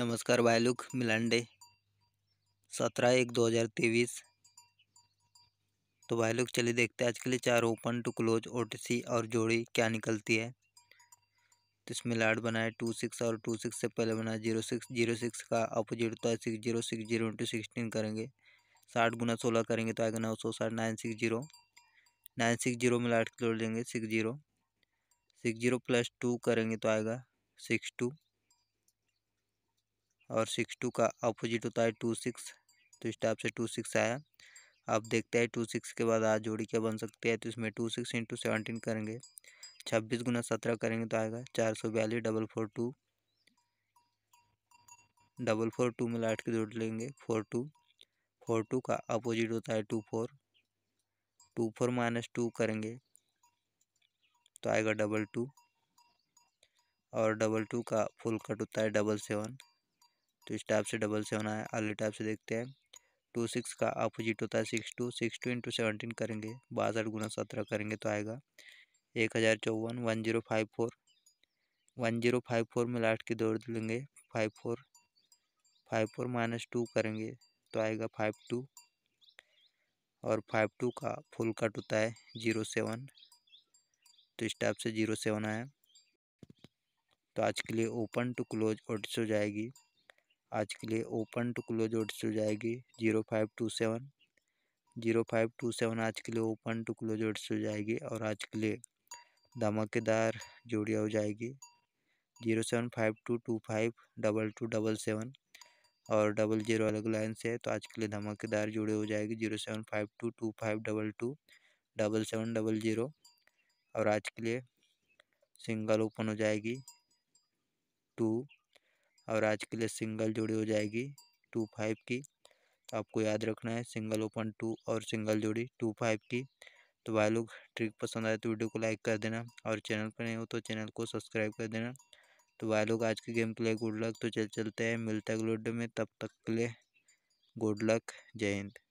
नमस्कार भाई मिलांडे सत्रह एक दो हज़ार तेईस तो भाई लोग चलिए देखते हैं आज के लिए चार ओपन टू क्लोज ओटीसी और जोड़ी क्या निकलती है तो इसमें लाट बनाए टू सिक्स और टू सिक्स से पहले बनाए जीरो सिक्स जीरो सिक्स का अपोजिट तो है six zero six zero into sixteen करेंगे साठ गुना सोलह करेंगे तो आएगा नौ सौ साठ nine six zero nine six zero में लाड जोड़ लेंगे six zero six zero plus two करेंगे तो आएगा सिक्स टू और सिक्स टू का अपोजिट होता है टू सिक्स तो इस टाइप से टू सिक्स आया अब देखते हैं टू सिक्स के बाद आज जोड़ी क्या बन सकती है तो इसमें टू सिक्स इंटू सेवनटीन करेंगे छब्बीस गुना सत्रह करेंगे तो आएगा चार सौ बयालीस double four two double four two में लाइट की जोड़ लेंगे फोर टू फोर टू का अपोजिट होता है two four two four minus two करेंगे तो आएगा डबल टू और डबल टू का फुल कट होता है डबल सेवन तो इस टाइप से डबल सेवन आया अगले टाइप से देखते हैं टू सिक्स का अपोजिट होता है six two six two into seventeen करेंगे बासठ गुना सत्रह करेंगे तो आएगा एक हज़ार चौवन one zero five four one zero five four में लास्ट की दौड़ लेंगे five four five four minus two करेंगे तो आएगा फाइव टू और फाइव टू का फुल कट होता है जीरो सेवन तो इस टाइप से जीरो सेवन आया तो आज के लिए ओपन टू क्लोज ऑडिट हो जाएगी आज के लिए ओपन टू क्लोज ऑर्डर्स हो जाएगी zero five two seven zero five two seven आज के लिए ओपन टू क्लोज ऑर्डर्स हो जाएगी और आज के लिए धमाकेदार जोड़िया हो जाएगी zero seven five two two five double two double seven और डबल जीरो अलग लाइन से है तो आज के लिए धमाकेदार जोड़े हो जाएगी zero seven five two two five double two double seven double zero और आज के लिए सिंगल ओपन हो जाएगी टू और आज के लिए सिंगल जोड़ी हो जाएगी टू फाइव की आपको याद रखना है सिंगल ओपन टू और सिंगल जोड़ी टू फाइव की तो भाई लोग ट्रिक पसंद आए तो वीडियो को लाइक कर देना और चैनल पर नहीं हो तो चैनल को सब्सक्राइब कर देना तो भाई लोग आज के गेम के लिए गुड लक तो चल चलते हैं मिलता है वीडियो में तब तक के लिए गुड लक जय हिंद